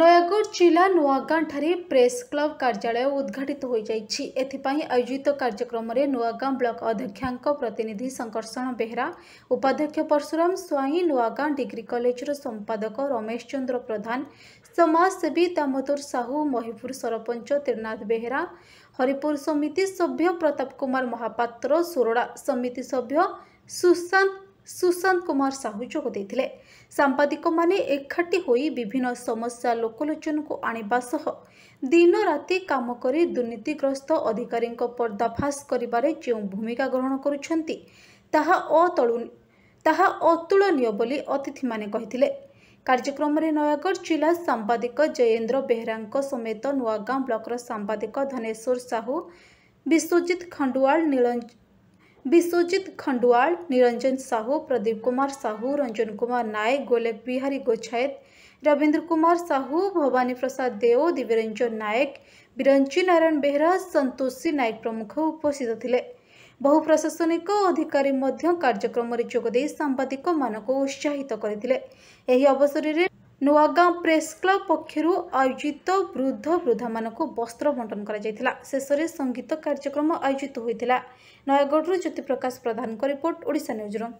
ନୟାଗଡ଼ ଜିଲ୍ଲା ନୂଆଗାଁଠାରେ press club କାର୍ଯ୍ୟାଳୟ ଉଦ୍ଘାଟିତ ହୋଇଯାଇଛି ଏଥିପାଇଁ ଆୟୋଜିତ କାର୍ଯ୍ୟକ୍ରମରେ ନୂଆଗାଁ ବ୍ଲକ ଅଧ୍ୟକ୍ଷାଙ୍କ ପ୍ରତିନିଧି ଶଙ୍କର୍ଷଣ ବେହେରା ଉପାଧ୍ୟକ୍ଷ ପର୍ଶୁରାମ ସ୍ୱାଇଁ ନୂଆଗାଁ ଡିଗ୍ରୀ କଲେଜର ସମ୍ପାଦକ ରମେଶ ଚନ୍ଦ୍ର ପ୍ରଧାନ ସମାଜସେବୀ ଦାମୋଦର ସାହୁ ମହିପୁର ସରପଞ୍ଚ ତ୍ରିନାଥ ବେହେରା ହରିପୁର ସମିତି ସଭ୍ୟ ପ୍ରତାପ କୁମାର ମହାପାତ୍ର ସୋରଡ଼ା ସମିତି ସଭ୍ୟ ସୁଶାନ୍ତ ସୁଶାନ୍ତ କୁମାର ସାହୁ ଯୋଗ ଦେଇଥିଲେ ସାମ୍ବାଦିକମାନେ ଏକାଠି ହୋଇ ବିଭିନ୍ନ ସମସ୍ୟା ଲୋକଲୋଚନକୁ ଆଣିବା ସହ ଦିନ ରାତି କାମ କରି ଦୁର୍ନୀତିଗ୍ରସ୍ତ ଅଧିକାରୀଙ୍କ ପର୍ଦ୍ଦାଫାଶ କରିବାରେ ଯେଉଁ ଭୂମିକା ଗ୍ରହଣ କରୁଛନ୍ତି ତାହା ଅତଳୁ ତାହା ଅତୁଳନୀୟ ବୋଲି ଅତିଥିମାନେ କହିଥିଲେ କାର୍ଯ୍ୟକ୍ରମରେ ନୟାଗଡ଼ ଜିଲ୍ଲା ସାମ୍ବାଦିକ ଜୟେନ୍ଦ୍ର ବେହେରାଙ୍କ ସମେତ ନୂଆଗାଁ ବ୍ଲକର ସାମ୍ବାଦିକ ଧନେଶ୍ୱର ସାହୁ ବିଶ୍ୱଜିତ ଖଣ୍ଡୁଆଳ ନୀଳ विश्वजीत खंडवाल निरंजन साहू प्रदीप कुमार साहू रंजन कुमार नायक गोलेख बिहारी गोछायत रविंद्र कुमार साहू भवानी प्रसाद देव दिव्यरंजन नायक ବିରଞ୍ଚି ନାରାୟଣ ବେହେରା ସନ୍ତୋଷୀ ନାୟକ ପ୍ରମୁଖ ଉପସ୍ଥିତ ଥିଲେ ବହୁ ପ୍ରଶାସନିକ ଅଧିକାରୀ ମଧ୍ୟ କାର୍ଯ୍ୟକ୍ରମରେ ଯୋଗଦେଇ ସାମ୍ବାଦିକମାନଙ୍କୁ ଉତ୍ସାହିତ କରିଥିଲେ ଏହି ଅବସରରେ ନୂଆଗାଁ ପ୍ରେସ୍ କ୍ଲବ୍ ପକ୍ଷରୁ ଆୟୋଜିତ ବୃଦ୍ଧ ବୃଦ୍ଧାମାନଙ୍କୁ ବସ୍ତ୍ର ବଣ୍ଟନ କରାଯାଇଥିଲା ଶେଷରେ ସଙ୍ଗୀତ କାର୍ଯ୍ୟକ୍ରମ ଆୟୋଜିତ ହୋଇଥିଲା ନୟାଗଡ଼ରୁ ଜ୍ୟୋତିପ୍ରକାଶ ପ୍ରଧାନଙ୍କ ରିପୋର୍ଟ ଓଡ଼ିଶା ନ୍ୟୁଜ୍ରୁମ୍